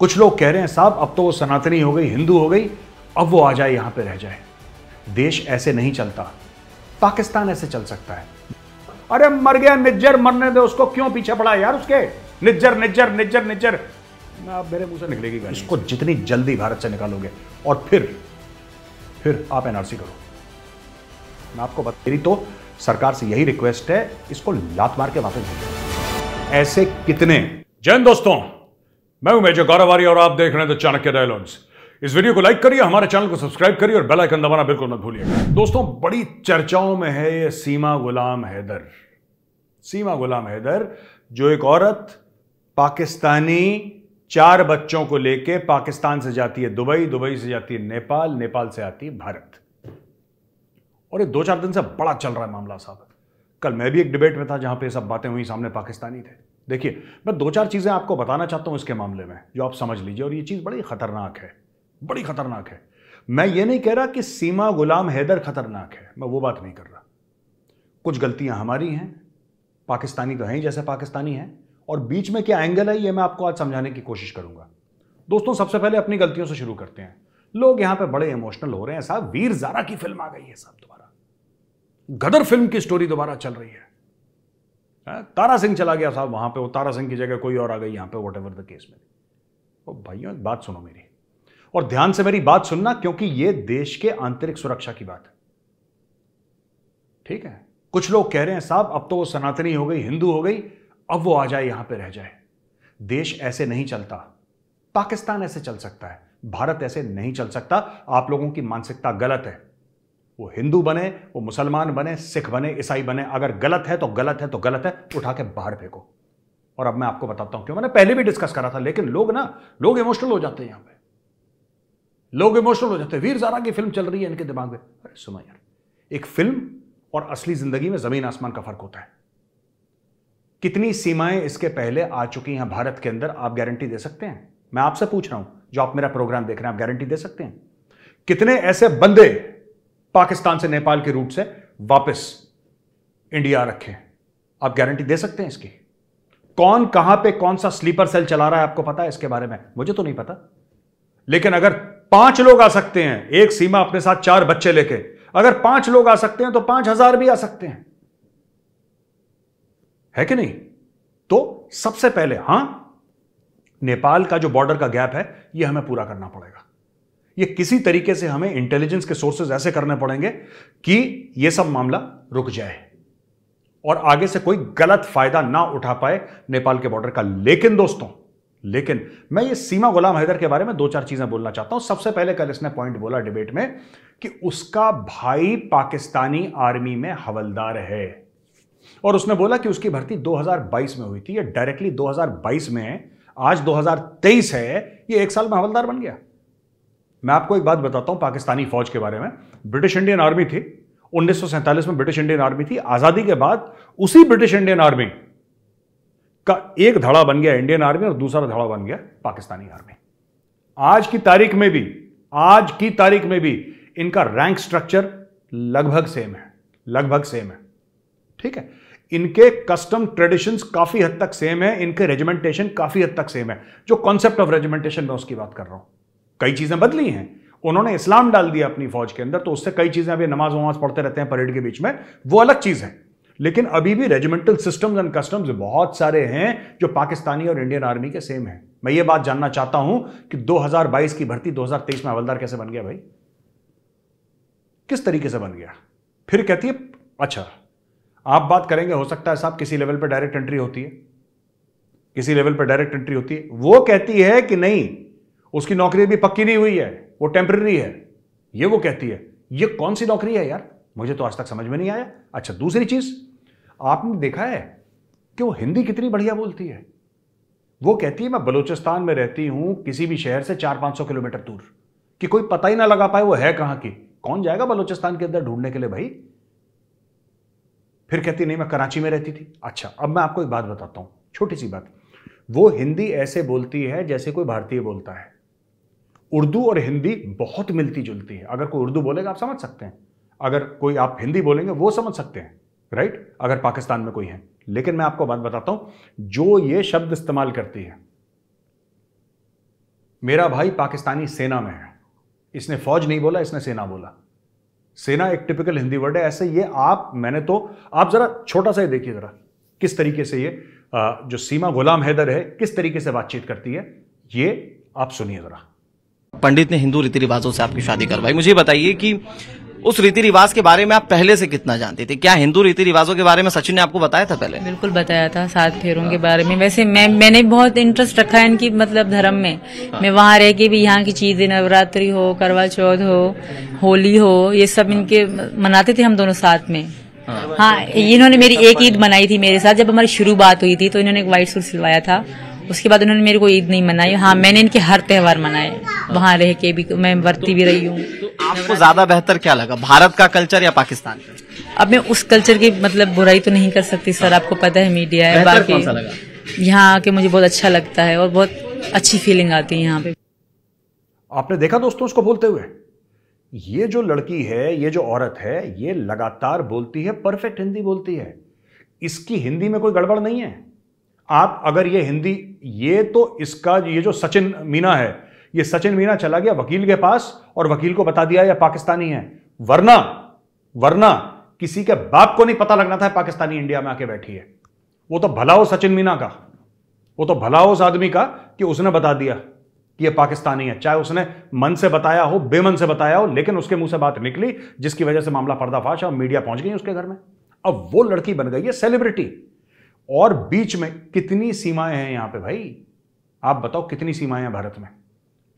कुछ लोग कह रहे हैं साहब अब तो वो सनातनी हो गई हिंदू हो गई अब वो आ जाए यहां पे रह जाए देश ऐसे नहीं चलता पाकिस्तान ऐसे चल सकता है अरे मर गया निज्जर मरने दे उसको क्यों पीछे पड़ा यार उसके निज्जर निज्जर निज्जर निज्जर आप मेरे मुंह से निकलेगी इसको जितनी जल्दी भारत से निकालोगे और फिर फिर आप एनआरसी करो मैं आपको बता मेरी तो सरकार से यही रिक्वेस्ट है इसको लात मार के वापस ऐसे कितने जैन दोस्तों मैं हूं मेजर गौरवारी और आप देख रहे हैं द चाणक्य डायलॉग्स इस वीडियो को लाइक करिए हमारे चैनल को सब्सक्राइब करिए और बेल आइकन दबाना बिल्कुल मत भूलिए दोस्तों बड़ी चर्चाओं में है ये सीमा गुलाम हैदर सीमा गुलाम हैदर जो एक औरत पाकिस्तानी चार बच्चों को लेके पाकिस्तान से जाती है दुबई दुबई से जाती है नेपाल नेपाल से आती है भारत और ये दो चार दिन से बड़ा चल रहा है मामला साहब कल मैं भी एक डिबेट में था जहां पे सब बातें हुई सामने पाकिस्तानी थे देखिए मैं दो चार चीज़ें आपको बताना चाहता हूँ इसके मामले में जो आप समझ लीजिए और ये चीज़ बड़ी खतरनाक है बड़ी खतरनाक है मैं ये नहीं कह रहा कि सीमा गुलाम हैदर खतरनाक है मैं वो बात नहीं कर रहा कुछ गलतियाँ हमारी हैं पाकिस्तानी तो हैं ही जैसे पाकिस्तानी हैं और बीच में क्या एंगल है ये मैं आपको आज समझाने की कोशिश करूंगा दोस्तों सबसे पहले अपनी गलतियों से शुरू करते हैं लोग यहाँ पे बड़े इमोशनल हो रहे हैं साहब वीर जारा की फिल्म आ गई है साहब दोबारा गदर फिल्म की स्टोरी दोबारा चल रही है हाँ, तारा सिंह चला गया साहब वहां पे वो तारा सिंह की जगह कोई और आ गई यहां पे वट एवर द केस में ओ भाइयों बात सुनो मेरी और ध्यान से मेरी बात सुनना क्योंकि ये देश के आंतरिक सुरक्षा की बात है ठीक है कुछ लोग कह रहे हैं साहब अब तो वो सनातनी हो गई हिंदू हो गई अब वो आ जाए यहां पे रह जाए देश ऐसे नहीं चलता पाकिस्तान ऐसे चल सकता है भारत ऐसे नहीं चल सकता आप लोगों की मानसिकता गलत है वो हिंदू बने वो मुसलमान बने सिख बने ईसाई बने अगर गलत है तो गलत है तो गलत है उठा के बाहर फेंको और अब मैं आपको बताता हूं क्यों मैंने पहले भी डिस्कस करा था लेकिन लोग ना लोग इमोशनल हो जाते हैं यहां पे लोग इमोशनल हो जाते हैं वीर जारा की फिल्म चल रही है इनके दिमाग में अरे सुना यार एक फिल्म और असली जिंदगी में जमीन आसमान का फर्क होता है कितनी सीमाएं इसके पहले आ चुकी हैं भारत के अंदर आप गारंटी दे सकते हैं मैं आपसे पूछ रहा हूं जो आप मेरा प्रोग्राम देख रहे हैं आप गारंटी दे सकते हैं कितने ऐसे बंदे पाकिस्तान से नेपाल के रूट से वापस इंडिया रखें आप गारंटी दे सकते हैं इसकी कौन कहां पे कौन सा स्लीपर सेल चला रहा है आपको पता है इसके बारे में मुझे तो नहीं पता लेकिन अगर पांच लोग आ सकते हैं एक सीमा अपने साथ चार बच्चे लेके अगर पांच लोग आ सकते हैं तो पांच हजार भी आ सकते हैं है कि नहीं तो सबसे पहले हां नेपाल का जो बॉर्डर का गैप है यह हमें पूरा करना पड़ेगा ये किसी तरीके से हमें इंटेलिजेंस के सोर्सेज ऐसे करने पड़ेंगे कि ये सब मामला रुक जाए और आगे से कोई गलत फायदा ना उठा पाए नेपाल के बॉर्डर का लेकिन दोस्तों लेकिन मैं ये सीमा गुलाम हैदर के बारे में दो चार चीजें बोलना चाहता हूं सबसे पहले कल इसने पॉइंट बोला डिबेट में कि उसका भाई पाकिस्तानी आर्मी में हवलदार है और उसने बोला कि उसकी भर्ती 2022 में हुई थी ये डायरेक्टली 2022 में आज 2023 है ये एक साल में हवलदार बन गया मैं आपको एक बात बताता हूं पाकिस्तानी फौज के बारे में ब्रिटिश इंडियन आर्मी थी उन्नीस में ब्रिटिश इंडियन आर्मी थी आज़ादी के बाद उसी ब्रिटिश इंडियन आर्मी का एक धड़ा बन गया इंडियन आर्मी और दूसरा धड़ा बन गया पाकिस्तानी आर्मी आज की तारीख में भी आज की तारीख में भी इनका रैंक स्ट्रक्चर लगभग सेम है लगभग सेम है ठीक है इनके कस्टम ट्रेडिशंस काफी हद तक सेम है इनके रेजिमेंटेशन काफी हद तक सेम है जो कॉन्सेप्ट ऑफ रेजिमेंटेशन मैं उसकी बात कर रहा हूं कई चीज़ें बदली हैं उन्होंने इस्लाम डाल दिया अपनी फौज के अंदर तो उससे कई चीज़ें अभी नमाज वमाज पढ़ते रहते हैं परेड के बीच में वो अलग चीज़ है लेकिन अभी भी रेजिमेंटल सिस्टम्स एंड कस्टम्स बहुत सारे हैं जो पाकिस्तानी और इंडियन आर्मी के सेम हैं मैं ये बात जानना चाहता हूं कि 2022 की भर्ती 2023 में हवलदार कैसे बन गया भाई किस तरीके से बन गया फिर कहती है अच्छा आप बात करेंगे हो सकता है साहब किसी लेवल पर डायरेक्ट एंट्री होती है किसी लेवल पर डायरेक्ट एंट्री होती है वो कहती है कि नहीं उसकी नौकरी भी पक्की नहीं हुई है वो टेम्प्ररी है ये वो कहती है ये कौन सी नौकरी है यार मुझे तो आज तक समझ में नहीं आया अच्छा दूसरी चीज़ आपने देखा है कि वो हिंदी कितनी बढ़िया बोलती है वो कहती है मैं बलूचिस्तान में रहती हूं किसी भी शहर से चार पांच सौ किलोमीटर दूर कि कोई पता ही ना लगा पाए वो है कहां की कौन जाएगा बलूचिस्तान के अंदर ढूंढने के लिए भाई फिर कहती नहीं मैं कराची में रहती थी अच्छा अब मैं आपको एक बात बताता हूं छोटी सी बात वो हिंदी ऐसे बोलती है जैसे कोई भारतीय बोलता है उर्दू और हिंदी बहुत मिलती जुलती है अगर कोई उर्दू बोलेगा आप समझ सकते हैं अगर कोई आप हिंदी बोलेंगे वो समझ सकते हैं राइट अगर पाकिस्तान में कोई है लेकिन मैं आपको बात बताता हूं जो ये शब्द इस्तेमाल करती है मेरा भाई पाकिस्तानी सेना में है इसने फौज नहीं बोला इसने सेना बोला सेना एक टिपिकल हिंदी वर्ड है ऐसे ये आप मैंने तो आप जरा छोटा सा ही देखिए जरा किस तरीके से ये जो सीमा गुलाम हैदर है किस तरीके से बातचीत करती है ये आप सुनिए जरा पंडित ने हिंदू रीति रिवाजों से आपकी शादी करवाई मुझे बताइए कि उस रीति रिवाज के बारे में आप पहले से कितना जानते थे क्या हिंदू रीति रिवाजों के बारे में सचिन ने आपको बताया था पहले बिल्कुल बताया था सात फेरों के बारे में वैसे मैं मैंने बहुत इंटरेस्ट रखा है इनकी मतलब धर्म में हाँ। मैं वहाँ रह के भी यहाँ की चीजें नवरात्रि हो करवा चौथ हो होली हो ये सब इनके मनाते थे हम दोनों साथ में हाँ, हाँ इन्होंने मेरी एक ईद मनाई थी मेरे साथ जब हमारी शुरू बात हुई थी तो इन्होंने एक व्हाइट सूट सिलवाया था उसके बाद उन्होंने मेरे को ईद नहीं मनाई हाँ मैंने इनके हर त्यौहार मनाए वहाँ रह के भी मैं वर्ती भी रही हूँ तो आपको ज्यादा बेहतर क्या लगा भारत का कल्चर या पाकिस्तान का अब मैं उस कल्चर की मतलब बुराई तो नहीं कर सकती सर आपको पता है मीडिया है बाकी यहाँ आके मुझे बहुत अच्छा लगता है और बहुत अच्छी फीलिंग आती है यहाँ पे आपने देखा दोस्तों उसको बोलते हुए ये जो लड़की है ये जो औरत है ये लगातार बोलती है परफेक्ट हिंदी बोलती है इसकी हिंदी में कोई गड़बड़ नहीं है आप अगर ये हिंदी ये तो इसका ये जो सचिन मीना है ये सचिन मीना चला गया वकील के पास और वकील को बता दिया या पाकिस्तानी है वरना वरना किसी के बाप को नहीं पता लगना था पाकिस्तानी इंडिया में आके बैठी है वो तो भला हो सचिन मीना का वो तो भला हो उस आदमी का कि उसने बता दिया कि ये पाकिस्तानी है चाहे उसने मन से बताया हो बेमन से बताया हो लेकिन उसके मुंह से बात निकली जिसकी वजह से मामला पर्दाफाश और मीडिया पहुंच गई उसके घर में अब वो लड़की बन गई है सेलिब्रिटी और बीच में कितनी सीमाएं हैं यहां पे भाई आप बताओ कितनी सीमाएं हैं भारत में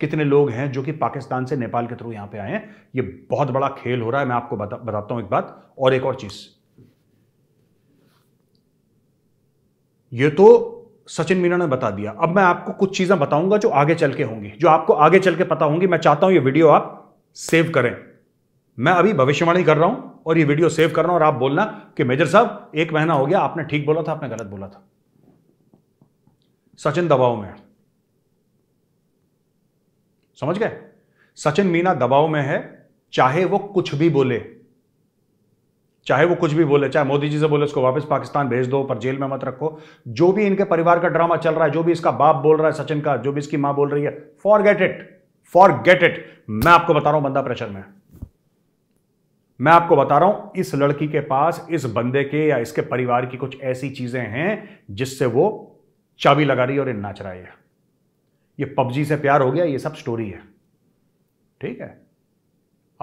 कितने लोग हैं जो कि पाकिस्तान से नेपाल के थ्रू यहां पे आए हैं ये बहुत बड़ा खेल हो रहा है मैं आपको बता, बताता हूं एक बात और एक और चीज ये तो सचिन मीणा ने बता दिया अब मैं आपको कुछ चीजें बताऊंगा जो आगे चल के होंगी जो आपको आगे चल के पता होंगी मैं चाहता हूं ये वीडियो आप सेव करें मैं अभी भविष्यवाणी कर रहा हूं और ये वीडियो सेव कर रहा हूं और आप बोलना कि मेजर साहब एक महीना हो गया आपने ठीक बोला था आपने गलत बोला था सचिन दबाव में समझ गए सचिन मीना दबाव में है चाहे वो कुछ भी बोले चाहे वो कुछ भी बोले चाहे मोदी जी से बोले उसको वापस पाकिस्तान भेज दो पर जेल में मत रखो जो भी इनके परिवार का ड्रामा चल रहा है जो भी इसका बाप बोल रहा है सचिन का जो भी इसकी मां बोल रही है forget it forget it मैं आपको बता रहा हूं बंदा प्रेशर में मैं आपको बता रहा हूं इस लड़की के पास इस बंदे के या इसके परिवार की कुछ ऐसी चीजें हैं जिससे वो चाबी लगा रही है और नाच रहा है ये पबजी से प्यार हो गया ये सब स्टोरी है ठीक है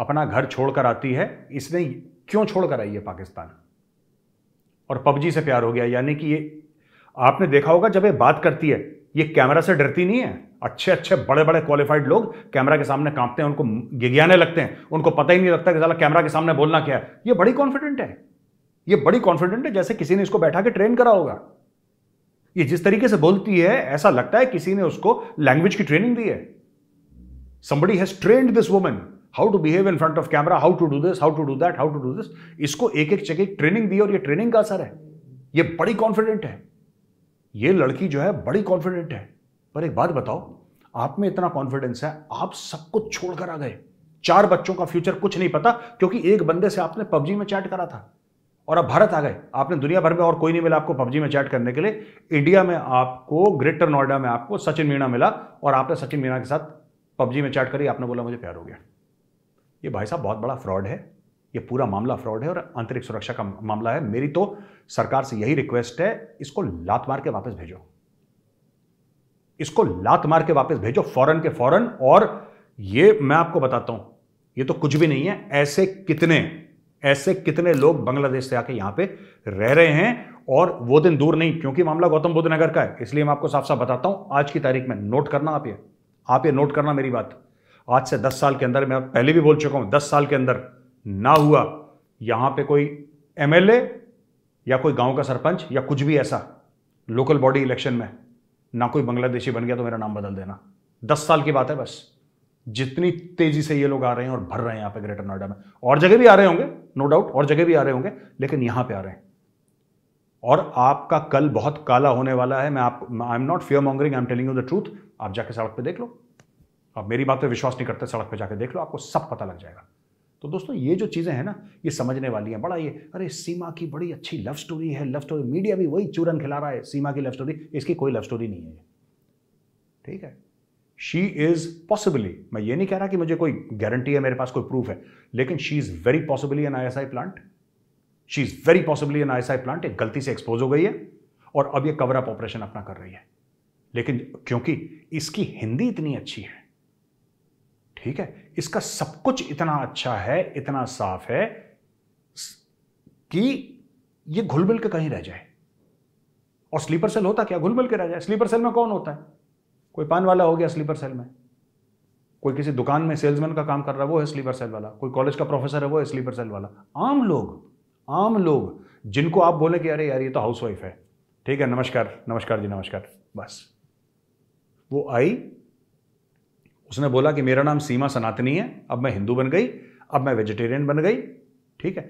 अपना घर छोड़कर आती है इसने क्यों छोड़कर आई है पाकिस्तान और पबजी से प्यार हो गया यानी कि ये आपने देखा होगा जब ये बात करती है ये कैमरा से डरती नहीं है अच्छे अच्छे बड़े बड़े क्वालिफाइड लोग कैमरा के सामने कांपते हैं उनको गिगियाने लगते हैं उनको पता ही नहीं लगता कि साला कैमरा के सामने बोलना क्या है ये बड़ी कॉन्फिडेंट है ये बड़ी कॉन्फिडेंट है जैसे किसी ने इसको बैठा के ट्रेन करा होगा ये जिस तरीके से बोलती है ऐसा लगता है किसी ने उसको लैंग्वेज की ट्रेनिंग दी है somebody has train this women how to behave in front of camera how to do this how to do that how to do this इसको एक एक चेक एक ट्रेनिंग दी और ये ट्रेनिंग का असर है ये बड़ी कॉन्फिडेंट है ये लड़की जो है बड़ी कॉन्फिडेंट है पर एक बात बताओ आप में इतना कॉन्फिडेंस है आप सब कुछ छोड़कर आ गए चार बच्चों का फ्यूचर कुछ नहीं पता क्योंकि एक बंदे से आपने पबजी में चैट करा था और आप भारत आ गए आपने दुनिया भर में और कोई नहीं मिला आपको पबजी में चैट करने के लिए इंडिया में आपको ग्रेटर नोएडा में आपको सचिन मीणा मिला और आपने सचिन मीणा के साथ पबजी में चैट करी आपने बोला मुझे प्यार हो गया ये भाई साहब बहुत बड़ा फ्रॉड है ये पूरा मामला फ्रॉड है और आंतरिक सुरक्षा का मामला है मेरी तो सरकार से यही रिक्वेस्ट है इसको लात मार के वापस भेजो इसको लात मार के वापस भेजो फौरन के फौरन और ये मैं आपको बताता हूं ये तो कुछ भी नहीं है ऐसे कितने ऐसे कितने लोग बांग्लादेश से आके यहां पे रह रहे हैं और वो दिन दूर नहीं क्योंकि मामला गौतम बुद्ध नगर का है इसलिए मैं आपको साफ साफ बताता हूं आज की तारीख में नोट करना आप ये आप ये नोट करना मेरी बात आज से दस साल के अंदर मैं पहले भी बोल चुका हूं दस साल के अंदर ना हुआ यहां पे कोई एमएलए या कोई गांव का सरपंच या कुछ भी ऐसा लोकल बॉडी इलेक्शन में ना कोई बांग्लादेशी बन गया तो मेरा नाम बदल देना दस साल की बात है बस जितनी तेजी से ये लोग आ रहे हैं और भर रहे हैं यहां पे ग्रेटर नोएडा में और जगह भी आ रहे होंगे नो डाउट और जगह भी आ रहे होंगे लेकिन यहां पे आ रहे हैं और आपका कल बहुत काला होने वाला है मैं आप I am not fear mongering I am telling you the truth आप जाके सड़क पे देख लो आप मेरी बात पे विश्वास नहीं करते सड़क पे जाके देख लो आपको सब पता लग जाएगा तो दोस्तों ये जो चीज़ें हैं ना ये समझने वाली हैं बड़ा ये अरे सीमा की बड़ी अच्छी लव स्टोरी है लव स्टोरी मीडिया भी वही चूरन खिला रहा है सीमा की लव स्टोरी इसकी कोई लव स्टोरी नहीं है ठीक है शी इज़ पॉसिबली मैं ये नहीं कह रहा कि मुझे कोई गारंटी है मेरे पास कोई प्रूफ है लेकिन she is very possibly an I S I plant she is very possibly an I plant एक गलती से एक्सपोज हो गई है और अब ये कवर अप ऑपरेशन अपना कर रही है लेकिन क्योंकि इसकी हिंदी इतनी अच्छी है ठीक है इसका सब कुछ इतना अच्छा है इतना साफ है कि ये घुल मिल के कहीं रह जाए और स्लीपर सेल होता क्या घुल मिल के रह जाए स्लीपर सेल में कौन होता है कोई पान वाला हो गया स्लीपर सेल में कोई किसी दुकान में सेल्समैन का काम कर रहा है वो है स्लीपर सेल वाला कोई कॉलेज का प्रोफेसर है वो है स्लीपर सेल वाला आम लोग आम लोग जिनको आप बोले कि अरे यार ये तो हाउसवाइफ है ठीक है नमस्कार नमस्कार जी नमस्कार बस वो आई उसने बोला कि मेरा नाम सीमा सनातनी है अब मैं हिंदू बन गई अब मैं वेजिटेरियन बन गई ठीक है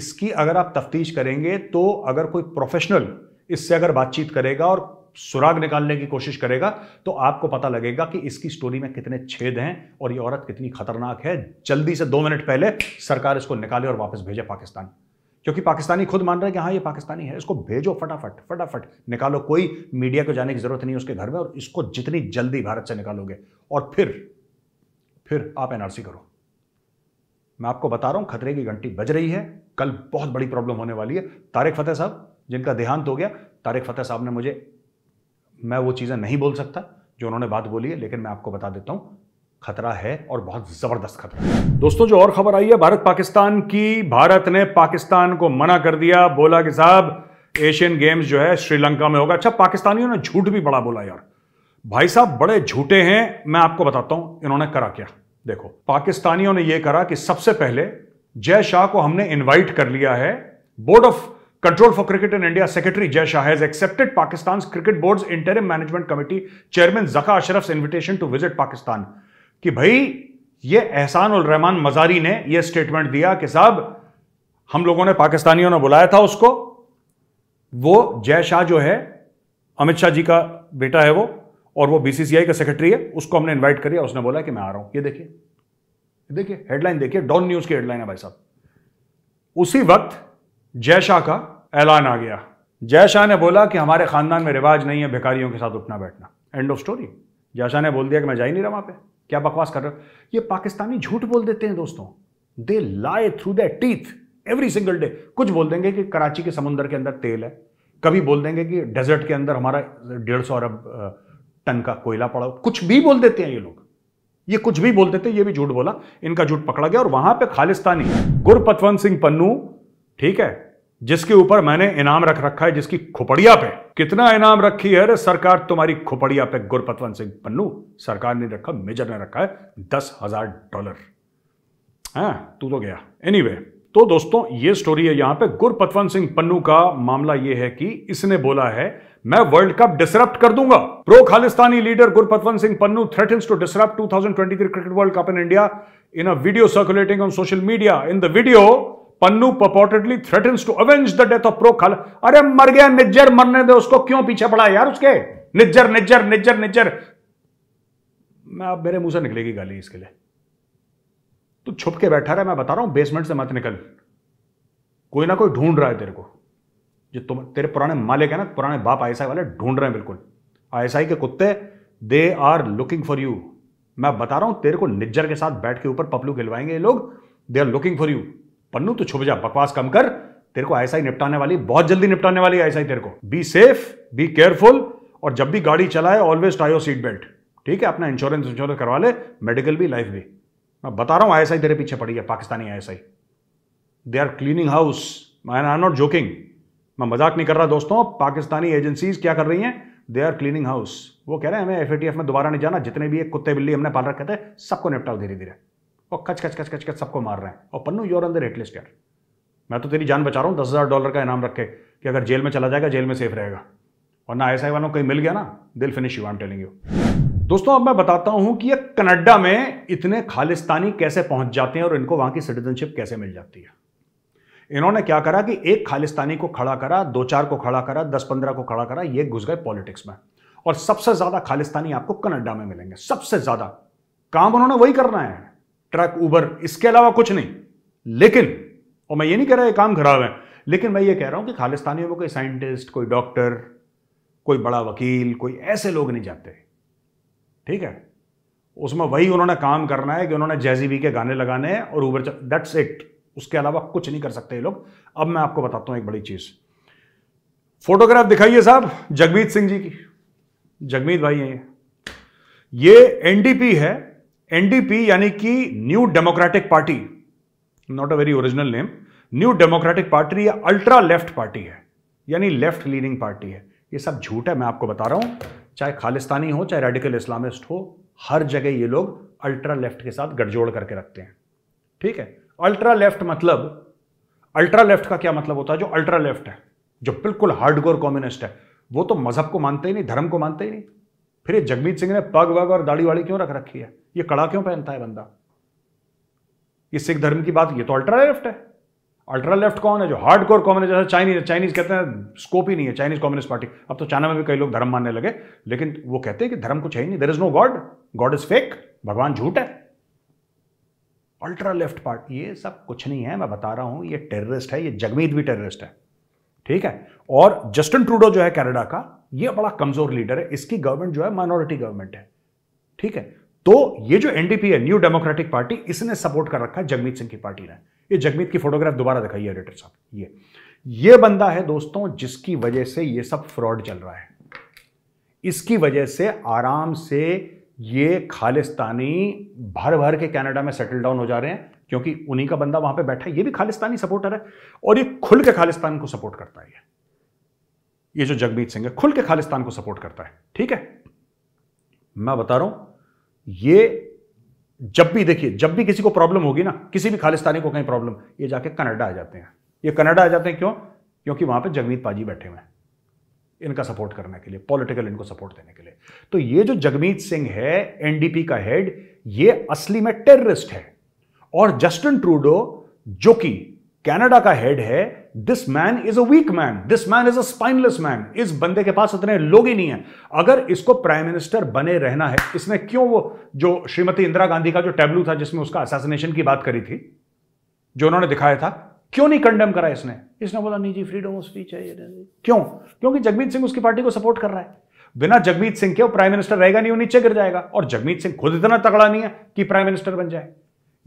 इसकी अगर आप तफ्तीश करेंगे तो अगर कोई प्रोफेशनल इससे अगर बातचीत करेगा और सुराग निकालने की कोशिश करेगा तो आपको पता लगेगा कि इसकी स्टोरी में कितने छेद हैं और ये औरत कितनी खतरनाक है जल्दी से दो मिनट पहले सरकार इसको निकाले और वापस भेजे पाकिस्तान क्योंकि पाकिस्तानी खुद मान रहा है कि हाँ ये पाकिस्तानी है इसको भेजो फटाफट फटाफट निकालो कोई मीडिया को जाने की जरूरत नहीं उसके घर में और इसको जितनी जल्दी भारत से निकालोगे और फिर फिर आप एनआरसी करो मैं आपको बता रहा हूं खतरे की घंटी बज रही है कल बहुत बड़ी प्रॉब्लम होने वाली है तारिक फतेह साहब जिनका देहांत हो गया तारिक फतेह साहब ने मुझे मैं वो चीज़ें नहीं बोल सकता जो उन्होंने बात बोली है लेकिन मैं आपको बता देता हूं खतरा है और बहुत ज़बरदस्त खतरा है दोस्तों जो और खबर आई है भारत पाकिस्तान की भारत ने पाकिस्तान को मना कर दिया बोला कि साहब एशियन गेम्स जो है श्रीलंका में होगा अच्छा पाकिस्तानियों ने झूठ भी बड़ा बोला यार भाई साहब बड़े झूठे हैं मैं आपको बताता हूं इन्होंने करा क्या देखो पाकिस्तानियों ने यह करा कि सबसे पहले जय शाह को हमने इन्वाइट कर लिया है board of control for cricket in India secretary Jay Shah has accepted Pakistan cricket board Interim management committee chairman Zaka Ashraf invitation to visit Pakistan कि भाई ये एहसान उल रहमान मजारी ने यह स्टेटमेंट दिया कि साहब हम लोगों ने पाकिस्तानियों ने बुलाया था उसको वो जय शाह जो है अमित शाह जी का बेटा है वो और वो बीसीसीआई का सेक्रेटरी है उसको हमने इनवाइट करिया उसने बोला कि मैं आ रहा हूं ये देखिए देखिए हेडलाइन देखिए डॉन न्यूज की हेडलाइन है भाई साहब उसी वक्त जय शाह का ऐलान आ गया जय शाह ने बोला कि हमारे खानदान में रिवाज नहीं है भिखारियों के साथ उठना बैठना एंड ऑफ स्टोरी जय शाह ने बोल दिया कि मैं जा ही नहीं रहा वहां पर क्या बकवास कर रहे हो ये पाकिस्तानी झूठ बोल देते हैं दोस्तों they lie through the teeth every single day कुछ बोल देंगे कि कराची के समुंदर के अंदर तेल है कभी बोल देंगे कि डेजर्ट के अंदर हमारा डेढ़ सौ अरब टन का कोयला पड़ा कुछ भी बोल देते हैं ये लोग ये कुछ भी बोल देते ये भी झूठ बोला इनका झूठ पकड़ा गया और वहां पे खालिस्तानी गुरपतवंत सिंह पन्नू ठीक है जिसके ऊपर मैंने इनाम रख रखा है जिसकी खुपड़िया पे कितना इनाम रखी है अरे सरकार तुम्हारी खोपड़िया पे गुरपतवंत सिंह पन्नू सरकार ने रखा मेजर ने रखा है दस हजार डॉलर है हाँ, तू तो गया एनी anyway, तो दोस्तों ये स्टोरी है यहां पे गुरपतवंत सिंह पन्नू का मामला ये है कि इसने बोला है मैं वर्ल्ड कप डिसरप्ट कर दूंगा pro Khalistani leader Gurpatwant Singh Pannu threatens to disrupt 2023 cricket world cup in India in a video circulating on social media in the video Pannu reportedly threatens to avenge the death of प्रोखल अरे मर गया निज्जर मरने दे उसको क्यों पीछे पड़ा यार उसके निज्जर निज्जर निज्जर निज्जर मैं अब मेरे मुंह से निकलेगी गाली इसके लिए तू छुप के बैठा रहा मैं बता रहा हूं बेसमेंट से मत निकल कोई ना कोई ढूंढ रहा है तेरे को जो तुम तेरे पुराने मालिक है ना पुराने बाप आईएसआई वाले ढूंढ रहे हैं बिल्कुल आईएसआई के कुत्ते they are looking for you मैं बता रहा हूं तेरे को निज्जर के साथ बैठ के ऊपर पपलू खिलवाएंगे ये लोग they are looking for you Pannu तो छुप जा बकवास कम कर तेरे को ऐसा ही निपटाने वाली बहुत जल्दी निपटाने वाली ऐसा ही तेरे को बी सेफ बी केयरफुल और जब भी गाड़ी चलाए ऑलवेज टाइयो सीट बेल्ट ठीक है अपना इंश्योरेंस इंश्योरेंस करवा ले मेडिकल भी लाइफ भी मैं बता रहा आई एस आई तेरे पीछे पड़ी है पाकिस्तानी आई ही they are cleaning house I are not joking मैं मजाक नहीं कर रहा दोस्तों पाकिस्तानी एजेंसीज क्या कर रही हैं दे आर क्लीनिंग हाउस वो कह रहे हैं हमें एफ में दोबारा नहीं जाना जितने भी एक कुत्ते बिल्ली हमने पाल रखे थे सबको निपटाओ धीरे धीरे और खच खच खच खच खच सबको मार रहे हैं और पन्नू योर अंदर एटलीस्ट यार मैं तो तेरी जान बचा रहा हूँ दस हज़ार डॉलर का इनाम रख के कि अगर जेल में चला जाएगा जेल में सेफ रहेगा और ना ऐसा वालों कहीं मिल गया ना they'll finish you I'm telling you दोस्तों अब मैं बताता हूं कि ये कनाडा में इतने खालिस्तानी कैसे पहुंच जाते हैं और इनको वहां की सिटीजनशिप कैसे मिल जाती है इन्होंने क्या करा कि एक खालिस्तानी को खड़ा करा दो चार को खड़ा करा दस पंद्रह को खड़ा करा ये घुस गए पॉलिटिक्स में और सबसे ज्यादा खालिस्तानी आपको कनाडा में मिलेंगे सबसे ज्यादा काम उन्होंने वही करना है ट्रक उबर इसके अलावा कुछ नहीं लेकिन और मैं ये नहीं कह रहा ये काम खराब है लेकिन मैं ये कह रहा हूं कि खालिस्तानियों में कोई साइंटिस्ट कोई डॉक्टर कोई बड़ा वकील कोई ऐसे लोग नहीं जाते ठीक है उसमें वही उन्होंने काम करना है कि उन्होंने जेजीबी के गाने लगाने हैं और उबर दैट्स इट उसके अलावा कुछ नहीं कर सकते ये लोग अब मैं आपको बताता हूं एक बड़ी चीज़ फोटोग्राफ दिखाइए साहब जगमीत सिंह जी की जगमीत भाई हैं ये एनडीपी है एनडीपी यानी कि new democratic party not a very original name new democratic party या अल्ट्रा लेफ्ट पार्टी है यानी लेफ्ट लीडिंग पार्टी है ये सब झूठ है मैं आपको बता रहा हूं चाहे खालिस्तानी हो चाहे रेडिकल इस्लामिस्ट हो हर जगह ये लोग अल्ट्रा लेफ्ट के साथ गठजोड़ करके रखते हैं ठीक है अल्ट्रा लेफ्ट मतलब अल्ट्रा लेफ्ट का क्या मतलब होता है जो अल्ट्रा लेफ्ट है जो बिल्कुल हार्डकोर कम्युनिस्ट है वो तो मजहब को मानते ही नहीं धर्म को मानते ही नहीं फिर ये जगमीत सिंह ने पग वग और दाढ़ी वाड़ी क्यों रख रखी है ये कड़ा क्यों पहनता है बंदा ये सिख धर्म की बात ये तो अल्ट्रा लेफ्ट है अल्ट्रा लेफ्ट कौन है जो हार्ड कोर कॉम्युनिस्ट जैसा चाइनीज चाइनीज कहते हैं स्कोप ही नहीं है चाइनीज कम्युनिस्ट पार्टी अब तो चाइना में भी कई लोग धर्म मानने लगे लेकिन वो कहते हैं कि धर्म कुछ है ही नहीं there is no God God is fake भगवान झूठ है अल्ट्रा लेफ्ट पार्ट ये सब कुछ नहीं है मैं बता रहा हूं ये टेररिस्ट है ये जगमीत भी टेररिस्ट है ठीक है और जस्टिन ट्रूडो जो है कैनेडा का ये बड़ा कमजोर लीडर है इसकी गवर्नमेंट जो है माइनॉरिटी गवर्नमेंट है ठीक है तो ये जो एनडीपी है न्यू डेमोक्रेटिक पार्टी इसने सपोर्ट कर रखा है जगमीत सिंह की पार्टी ने ये जगमीत की फोटोग्राफ दोबारा दिखाइए एडिटर साहब ये ये बंदा है दोस्तों जिसकी वजह से ये सब फ्रॉड चल रहा है इसकी वजह से आराम से ये खालिस्तानी भर भर के कनाडा में सेटल डाउन हो जा रहे हैं क्योंकि उन्हीं का बंदा वहां पे बैठा है ये भी खालिस्तानी सपोर्टर है और ये खुल के खालिस्तान को सपोर्ट करता है ये जो जगमीत सिंह है खुल के खालिस्तान को सपोर्ट करता है ठीक है मैं बता रहा हूं ये जब भी देखिए जब भी किसी को प्रॉब्लम होगी ना किसी भी खालिस्तानी को कहीं प्रॉब्लम ये जाके कनाडा आ जाते हैं ये कनाडा आ जाते हैं क्यों क्योंकि वहां पे जगमीत पाजी बैठे हुए हैं इनका सपोर्ट करने के लिए पॉलिटिकल इनको सपोर्ट देने के लिए तो ये जो जगमीत सिंह है एनडीपी का हेड ये असली में टेररिस्ट है और जस्टिन ट्रूडो जो कि कनाडा का हेड है this man is a weak man this man is a spineless man इस बंदे के पास इतने लोग ही नहीं है अगर इसको प्राइम मिनिस्टर बने रहना है इसने क्यों वो जो श्रीमती इंदिरा गांधी का जो टेबलू था जिसमें उसका असासिनेशन की बात करी थी जो उन्होंने दिखाया था क्यों नहीं कंडेम करा इसने इसने बोला नहीं जी फ्रीडम ऑफ स्पीच है तो क्यों क्योंकि जगमीत सिंह उसकी पार्टी को सपोर्ट कर रहा है बिना जगमीत सिंह के वो प्राइम मिनिस्टर रहेगा नहीं वो नीचे गिर जाएगा और जगमीत सिंह खुद इतना तगड़ा नहीं है कि प्राइम मिनिस्टर बन जाए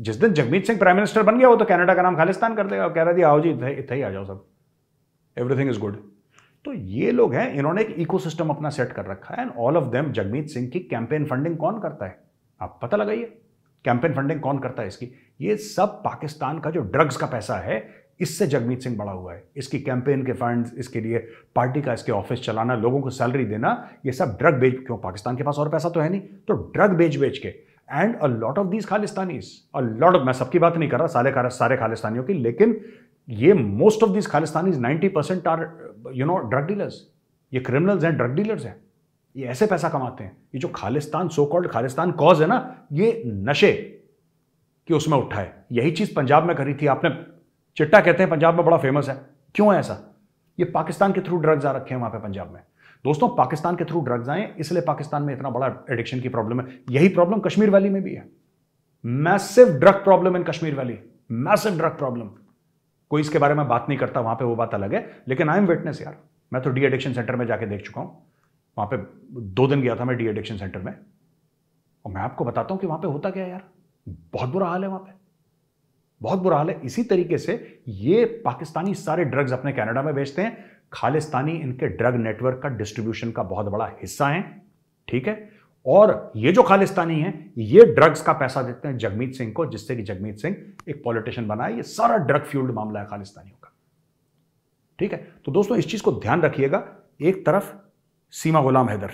जिस दिन जगमीत सिंह प्राइम मिनिस्टर बन गया वो तो कनाडा का नाम खालिस्तान कर देगा कह रहा जी आओ जी इतना ही आ जाओ सब एवरीथिंग इज गुड तो ये लोग हैं इन्होंने एक इकोसिस्टम अपना सेट कर रखा है and all of them Jagmeet Singh की कैंपेन फंडिंग कौन करता है आप पता लगाइए कैंपेन फंडिंग कौन करता है इसकी ये सब पाकिस्तान का जो ड्रग्स का पैसा है इससे जगमीत सिंह बड़ा हुआ है इसकी कैंपेन के फंड इसके लिए पार्टी का इसके ऑफिस चलाना लोगों को सैलरी देना ये सब ड्रग बेच क्यों पाकिस्तान के पास और पैसा तो है नहीं तो ड्रग बेच बेच के and a lot of these Khalistanis a lot of मैं सबकी बात नहीं कर रहा सारे सारे खालिस्तानियों की लेकिन ये most of these Khalistanis 90 percent are you know drug dealers ये क्रिमिनल्स हैं ड्रग डीलर्स हैं ये ऐसे पैसा कमाते हैं ये जो Khalistan so called Khalistan cause है ना ये नशे कि उसमें उठाए यही चीज़ पंजाब में करी थी आपने चिट्टा कहते हैं पंजाब में बड़ा फेमस है क्यों है ऐसा ये पाकिस्तान के थ्रू ड्रग्स आ रखे हैं वहां पे पंजाब में दोस्तों पाकिस्तान के थ्रू ड्रग्स आए इसलिए पाकिस्तान में इतना बड़ा एडिक्शन की प्रॉब्लम है यही प्रॉब्लम कश्मीर वैली में भी है massive drug problem in Kashmir valley massive drug problem कोई इसके बारे में बात नहीं करता वहां पे वो बात अलग है लेकिन आई एम विटनेस यार मैं तो डी एडिक्शन सेंटर में जाके देख चुका हूं वहां पे दो दिन गया था मैं डी एडिक्शन सेंटर में और मैं आपको बताता हूं कि वहां पे होता क्या यार बहुत बुरा हाल है वहां पे बहुत बुरा हाल है इसी तरीके से ये पाकिस्तानी सारे ड्रग्स अपने कनाडा में बेचते हैं खालिस्तानी इनके ड्रग नेटवर्क का डिस्ट्रीब्यूशन का बहुत बड़ा हिस्सा है ठीक है और ये जो खालिस्तानी है ये ड्रग्स का पैसा देते हैं जगमीत सिंह को जिससे कि जगमीत सिंह एक पॉलिटिशियन बना है ये सारा ड्रग फ्यूल्ड मामला है खालिस्तानियों का ठीक है तो दोस्तों इस चीज को ध्यान रखिएगा एक तरफ सीमा गुलाम हैदर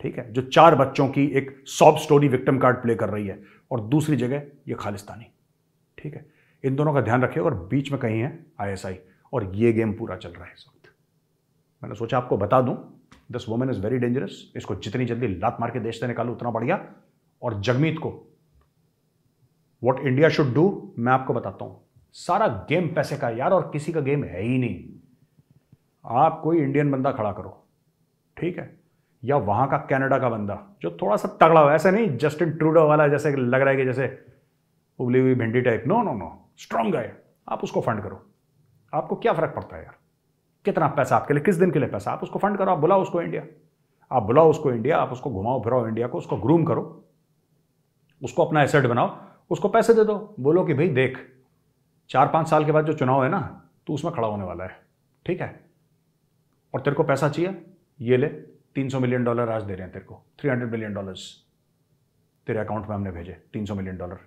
ठीक है जो चार बच्चों की एक sob story victim card play कर रही है और दूसरी जगह ये खालिस्तानी ठीक है इन दोनों का ध्यान रखिएगा और बीच में कहीं है आईएसआई और ये गेम पूरा चल रहा है मैंने सोचा आपको बता दूं this woman is very dangerous इसको जितनी जल्दी लात मार के देश से निकालू उतना बढ़िया और जगमीत को वॉट इंडिया शुड डू मैं आपको बताता हूं सारा गेम पैसे का यार और किसी का गेम है ही नहीं आप कोई इंडियन बंदा खड़ा करो ठीक है या वहां का कनाडा का बंदा जो थोड़ा सा तगड़ा हो ऐसा नहीं जस्टिन ट्रूडो वाला जैसे लग रहा है कि जैसे उबली हुई भिंडी type no no no strong है आप उसको फंड करो आपको क्या फ़र्क पड़ता है यार कितना पैसा आपके लिए किस दिन के लिए पैसा आप उसको फंड करो आप बुलाओ उसको इंडिया आप बुलाओ उसको इंडिया आप उसको घुमाओ फिराओ इंडिया को उसको ग्रूम करो उसको अपना एसेट बनाओ उसको पैसे दे दो बोलो कि भाई देख चार पांच साल के बाद जो चुनाव है ना तो उसमें खड़ा होने वाला है ठीक है और तेरे को पैसा चाहिए ये ले 300 मिलियन डॉलर आज दे रहे हैं तेरे को 300 मिलियन डॉलर्स तेरे अकाउंट में हमने भेजे 300 मिलियन डॉलर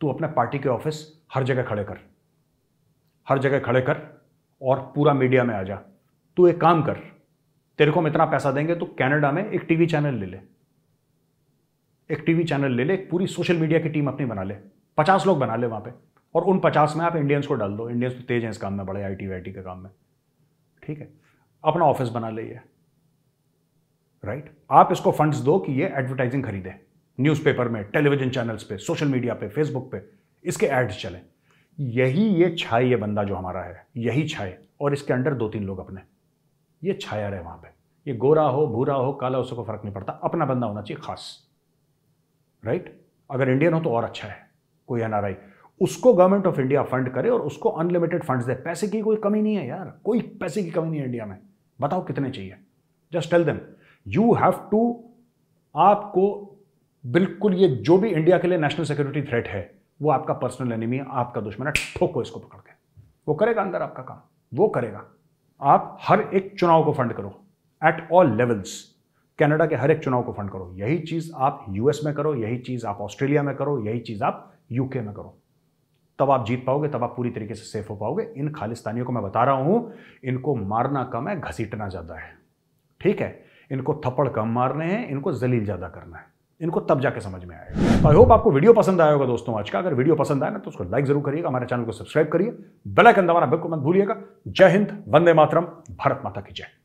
तू अपने पार्टी के ऑफिस हर जगह खड़े कर हर जगह खड़े कर और पूरा मीडिया में आ जा तू एक काम कर तेरे को हम इतना पैसा देंगे तो कनाडा में एक टीवी चैनल ले ले एक टीवी चैनल ले ले एक पूरी सोशल मीडिया की टीम अपनी बना ले पचास लोग बना ले वहां पे और उन पचास में आप इंडियंस को डाल दो इंडियंस तो तेज हैं इस काम में बड़े आई टी वाई टी के काम में ठीक है अपना ऑफिस बना ये राइट आप इसको फंड्स दो कि ये एडवर्टाइजिंग खरीदे न्यूज़पेपर में टेलीविजन चैनल्स पे सोशल मीडिया पे फेसबुक पे इसके एड्स चलें यही ये छाए ये बंदा जो हमारा है यही छाए और इसके अंडर दो तीन लोग अपने ये छाया रहे वहां पे ये गोरा हो भूरा हो काला हो उसको फर्क नहीं पड़ता अपना बंदा होना चाहिए खास राइट अगर इंडियन हो तो और अच्छा है कोई एन उसको गवर्नमेंट ऑफ इंडिया फंड करे और उसको अनलिमिटेड फंड दे पैसे की कोई कमी नहीं है यार कोई पैसे की कमी नहीं है इंडिया में बताओ कितने चाहिए just tell them you have to आपको बिल्कुल ये जो भी इंडिया के लिए नेशनल सिक्योरिटी थ्रेट है वो आपका पर्सनल एनिमी आपका दुश्मन है ठोको इसको पकड़ के वो करेगा अंदर आपका काम वो करेगा आप हर एक चुनाव को फंड करो एट ऑल लेवल्स कनाडा के हर एक चुनाव को फंड करो यही चीज़ आप यूएस में करो यही चीज़ आप ऑस्ट्रेलिया में करो यही चीज़ आप यूके में करो तब आप जीत पाओगे तब आप पूरी तरीके से सेफ हो पाओगे इन खालिस्तानियों को मैं बता रहा हूं इनको मारना कम है घसीटना ज़्यादा है ठीक है इनको थप्पड़ कम मारने हैं इनको जलील ज़्यादा करना है इनको तब जाके समझ में आएगा तो आई होप आपको वीडियो पसंद आया होगा दोस्तों आज का अगर वीडियो पसंद आया ना तो उसको लाइक जरूर करिएगा हमारे चैनल को सब्सक्राइब करिए बेल आइकन दबाना बिल्कुल मत भूलिएगा जय हिंद वंदे मातरम भारत माता की जय